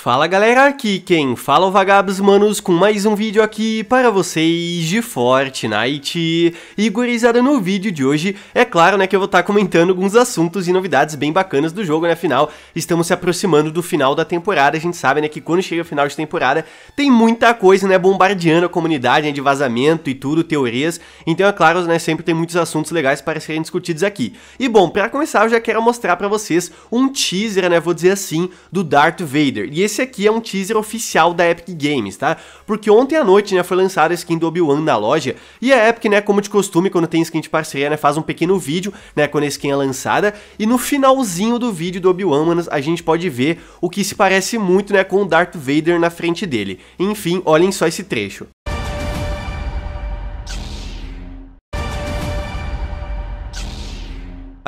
Fala galera, aqui quem fala é o Vagabos Manos com mais um vídeo aqui para vocês de Fortnite. E gurizada, no vídeo de hoje, é claro né, que eu vou estar tá comentando alguns assuntos e novidades bem bacanas do jogo, né, afinal, estamos se aproximando do final da temporada, a gente sabe né, que quando chega o final de temporada tem muita coisa né, bombardeando a comunidade né, de vazamento e tudo, teorias, então é claro né, sempre tem muitos assuntos legais para serem discutidos aqui. E bom, para começar eu já quero mostrar para vocês um teaser, né, vou dizer assim, do Darth Vader. E esse aqui é um teaser oficial da Epic Games, tá? Porque ontem à noite, né, foi lançada a skin do Obi-Wan na loja, e a Epic, né, como de costume, quando tem skin de parceria, né, faz um pequeno vídeo, né, quando a skin é lançada, e no finalzinho do vídeo do Obi-Wan, manos, a gente pode ver o que se parece muito, né, com o Darth Vader na frente dele. Enfim, olhem só esse trecho.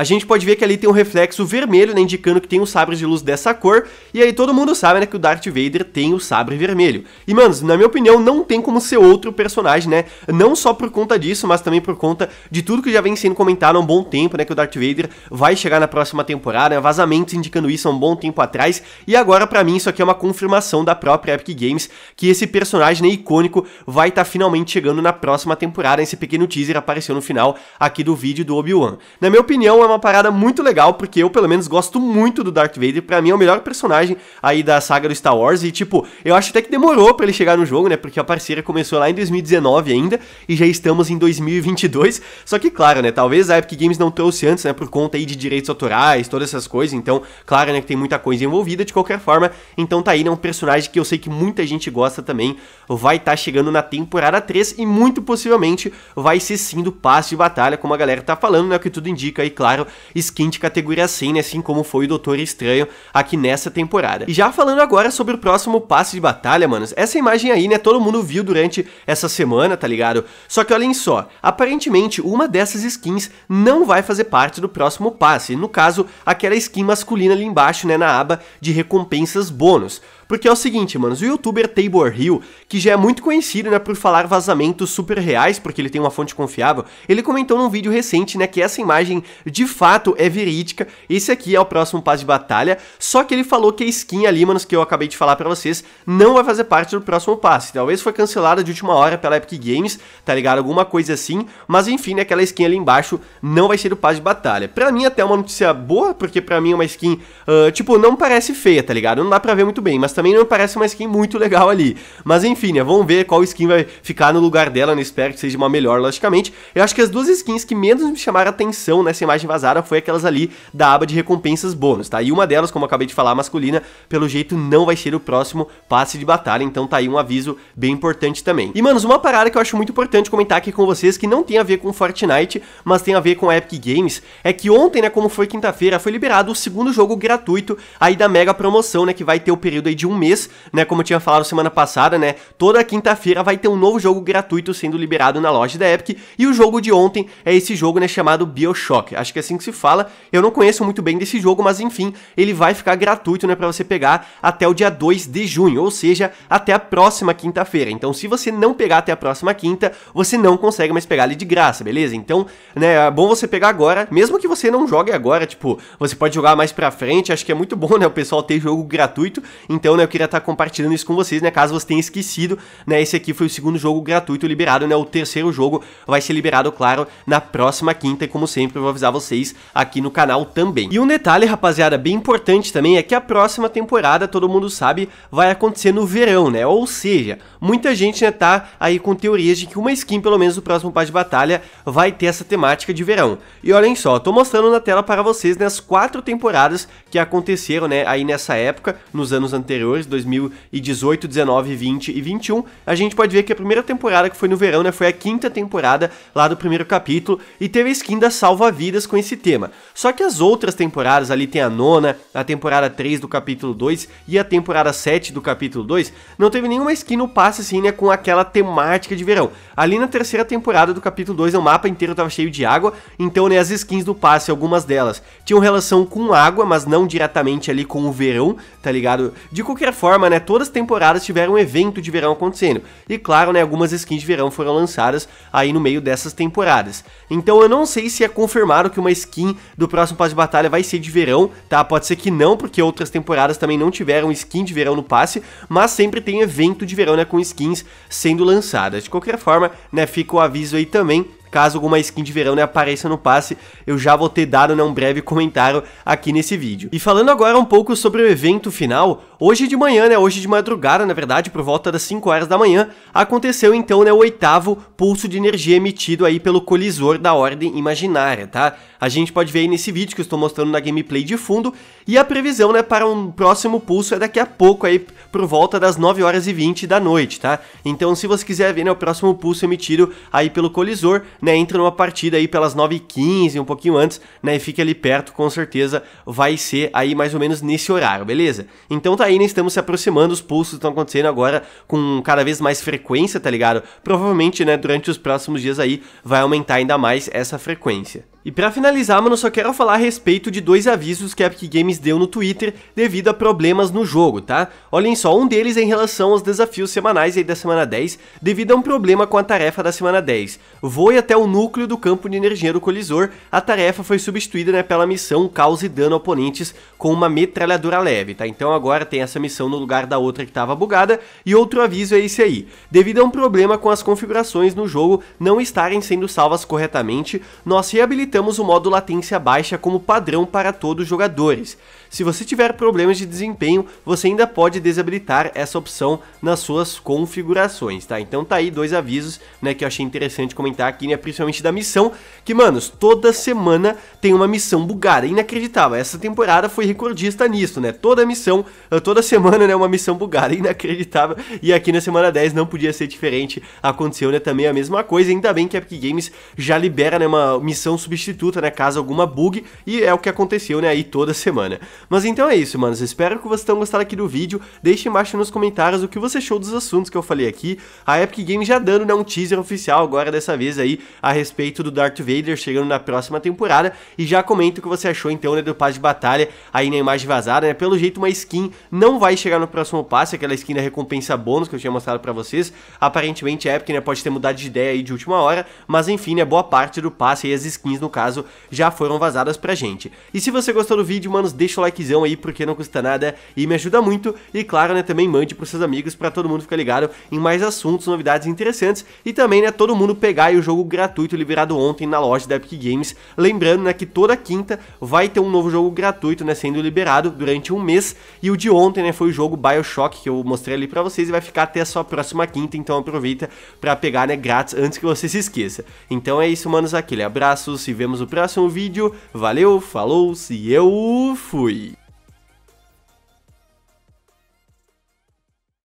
a gente pode ver que ali tem um reflexo vermelho, né, indicando que tem um sabre de luz dessa cor, e aí todo mundo sabe, né, que o Darth Vader tem o sabre vermelho. E, mano, na minha opinião, não tem como ser outro personagem, né, não só por conta disso, mas também por conta de tudo que já vem sendo comentado há um bom tempo, né, que o Darth Vader vai chegar na próxima temporada, né, vazamentos indicando isso há um bom tempo atrás, e agora, para mim, isso aqui é uma confirmação da própria Epic Games, que esse personagem, né, icônico, vai estar tá finalmente chegando na próxima temporada, esse pequeno teaser apareceu no final aqui do vídeo do Obi-Wan. Na minha opinião, é uma parada muito legal, porque eu, pelo menos, gosto muito do Darth Vader. Pra mim, é o melhor personagem aí da saga do Star Wars. E, tipo, eu acho até que demorou para ele chegar no jogo, né? Porque a parceira começou lá em 2019 ainda, e já estamos em 2022. Só que, claro, né? Talvez a Epic Games não trouxe antes, né? Por conta aí de direitos autorais, todas essas coisas. Então, claro, né? Que tem muita coisa envolvida. De qualquer forma, então tá aí, né? Um personagem que eu sei que muita gente gosta também. Vai estar tá chegando na temporada 3 e muito possivelmente vai ser sim do passe de batalha, como a galera tá falando, né? O que tudo indica aí, claro claro, skin de categoria Sane, né, assim como foi o Doutor Estranho aqui nessa temporada. E já falando agora sobre o próximo passe de batalha, manos, essa imagem aí, né, todo mundo viu durante essa semana, tá ligado? Só que olhem só, aparentemente uma dessas skins não vai fazer parte do próximo passe, no caso, aquela skin masculina ali embaixo, né, na aba de recompensas bônus. Porque é o seguinte, mano, o youtuber Tabor Hill, que já é muito conhecido, né, por falar vazamentos super reais, porque ele tem uma fonte confiável, ele comentou num vídeo recente, né, que essa imagem de fato é verídica, esse aqui é o próximo passo de batalha, só que ele falou que a skin ali, mano, que eu acabei de falar pra vocês, não vai fazer parte do próximo passe, então, talvez foi cancelada de última hora pela Epic Games, tá ligado, alguma coisa assim, mas enfim, né, aquela skin ali embaixo não vai ser do passe de batalha. Pra mim até é uma notícia boa, porque pra mim é uma skin, uh, tipo, não parece feia, tá ligado, não dá pra ver muito bem, mas também não parece uma skin muito legal ali. Mas enfim, né, vamos ver qual skin vai ficar no lugar dela, né, espero que seja uma melhor, logicamente. Eu acho que as duas skins que menos me chamaram atenção nessa imagem vazada foi aquelas ali da aba de recompensas bônus, tá? E uma delas, como eu acabei de falar, masculina, pelo jeito não vai ser o próximo passe de batalha, então tá aí um aviso bem importante também. E, manos, uma parada que eu acho muito importante comentar aqui com vocês, que não tem a ver com Fortnite, mas tem a ver com a Epic Games, é que ontem, né, como foi quinta-feira, foi liberado o segundo jogo gratuito aí da mega promoção, né, que vai ter o período aí de um mês, né? Como eu tinha falado semana passada, né? Toda quinta-feira vai ter um novo jogo gratuito sendo liberado na loja da Epic. E o jogo de ontem é esse jogo, né? Chamado Bioshock. Acho que é assim que se fala. Eu não conheço muito bem desse jogo, mas enfim, ele vai ficar gratuito, né? Pra você pegar até o dia 2 de junho, ou seja, até a próxima quinta-feira. Então, se você não pegar até a próxima quinta, você não consegue mais pegar ele de graça, beleza? Então, né? É bom você pegar agora, mesmo que você não jogue agora, tipo, você pode jogar mais pra frente. Acho que é muito bom, né? O pessoal ter jogo gratuito. Então, né, né? Eu queria estar tá compartilhando isso com vocês, né? Caso você tenha esquecido, né? Esse aqui foi o segundo jogo gratuito liberado, né? O terceiro jogo vai ser liberado, claro, na próxima quinta. E como sempre, eu vou avisar vocês aqui no canal também. E um detalhe, rapaziada, bem importante também é que a próxima temporada, todo mundo sabe, vai acontecer no verão, né? Ou seja, muita gente, né, tá aí com teorias de que uma skin, pelo menos, do próximo passe de batalha vai ter essa temática de verão. E olhem só, tô mostrando na tela para vocês, né? As quatro temporadas que aconteceram, né? Aí nessa época, nos anos anteriores anteriores, 2018, 19, 20 e 21, a gente pode ver que a primeira temporada que foi no verão, né, foi a quinta temporada lá do primeiro capítulo e teve a skin da salva-vidas com esse tema. Só que as outras temporadas, ali tem a nona, a temporada 3 do capítulo 2 e a temporada 7 do capítulo 2, não teve nenhuma skin no passe assim, né, com aquela temática de verão. Ali na terceira temporada do capítulo 2, o mapa inteiro tava cheio de água, então, né, as skins do passe, algumas delas, tinham relação com água, mas não diretamente ali com o verão, tá ligado? De qualquer forma, né, todas as temporadas tiveram um evento de verão acontecendo. E claro, né, algumas skins de verão foram lançadas aí no meio dessas temporadas. Então eu não sei se é confirmado que uma skin do próximo passe de batalha vai ser de verão, tá? Pode ser que não, porque outras temporadas também não tiveram skin de verão no passe, mas sempre tem evento de verão, né, com skins sendo lançadas. De qualquer forma, né, fica o aviso aí também Caso alguma skin de verão né, apareça no passe, eu já vou ter dado né, um breve comentário aqui nesse vídeo. E falando agora um pouco sobre o evento final, hoje de manhã, né, hoje de madrugada, na verdade, por volta das 5 horas da manhã, aconteceu então né, o oitavo pulso de energia emitido aí pelo colisor da Ordem Imaginária, tá? A gente pode ver aí nesse vídeo que eu estou mostrando na gameplay de fundo, e a previsão né, para um próximo pulso é daqui a pouco aí, por volta das 9 horas e 20 da noite, tá? Então se você quiser ver né, o próximo pulso emitido aí pelo colisor, né, entra numa partida aí pelas 9h15, um pouquinho antes, né, e fica ali perto, com certeza vai ser aí mais ou menos nesse horário, beleza? Então tá aí, né, estamos se aproximando, os pulsos estão acontecendo agora com cada vez mais frequência, tá ligado? Provavelmente, né, durante os próximos dias aí vai aumentar ainda mais essa frequência. E para finalizar, mano, só quero falar a respeito de dois avisos que a Epic Games deu no Twitter devido a problemas no jogo, tá? Olhem só, um deles é em relação aos desafios semanais aí da semana 10, devido a um problema com a tarefa da semana 10. vou até até o núcleo do campo de energia do colisor, a tarefa foi substituída né, pela missão Cause Dano a Oponentes com uma metralhadora leve, tá? Então agora tem essa missão no lugar da outra que estava bugada, e outro aviso é esse aí. Devido a um problema com as configurações no jogo não estarem sendo salvas corretamente, nós reabilitamos o modo latência baixa como padrão para todos os jogadores. Se você tiver problemas de desempenho, você ainda pode desabilitar essa opção nas suas configurações, tá? Então tá aí dois avisos, né, que eu achei interessante comentar aqui, né, principalmente da missão, que, manos, toda semana tem uma missão bugada, inacreditável. Essa temporada foi recordista nisso, né? Toda missão, eh, toda semana, né, uma missão bugada, inacreditável. E aqui na semana 10 não podia ser diferente. Aconteceu, né, também a mesma coisa. Ainda bem que a Epic Games já libera, né, uma missão substituta, né, caso alguma bug, e é o que aconteceu, né, aí toda semana. Mas então é isso, manos. Espero que vocês tenham gostado aqui do vídeo. Deixe embaixo nos comentários o que você achou dos assuntos que eu falei aqui. A Epic Games já dando né, um teaser oficial agora dessa vez aí a respeito do Darth Vader chegando na próxima temporada. E já comenta o que você achou então né, do passe de batalha aí na imagem vazada. Né? Pelo jeito uma skin não vai chegar no próximo passe, aquela skin da recompensa bônus que eu tinha mostrado pra vocês. Aparentemente a Epic né, pode ter mudado de ideia aí de última hora, mas enfim, né, boa parte do passe e as skins no caso já foram vazadas pra gente. E se você gostou do vídeo, manos, deixa o like likezão aí, porque não custa nada e me ajuda muito. E claro, né, também mande pros seus amigos para todo mundo ficar ligado em mais assuntos, novidades interessantes e também, né, todo mundo pegar o jogo gratuito liberado ontem na loja da Epic Games. Lembrando, né, que toda quinta vai ter um novo jogo gratuito, né, sendo liberado durante um mês. E o de ontem, né, foi o jogo BioShock que eu mostrei ali para vocês e vai ficar até a sua próxima quinta, então aproveita para pegar, né, grátis antes que você se esqueça. Então é isso, manos, aquele abraço, se vemos no próximo vídeo. Valeu, falou, se eu fui.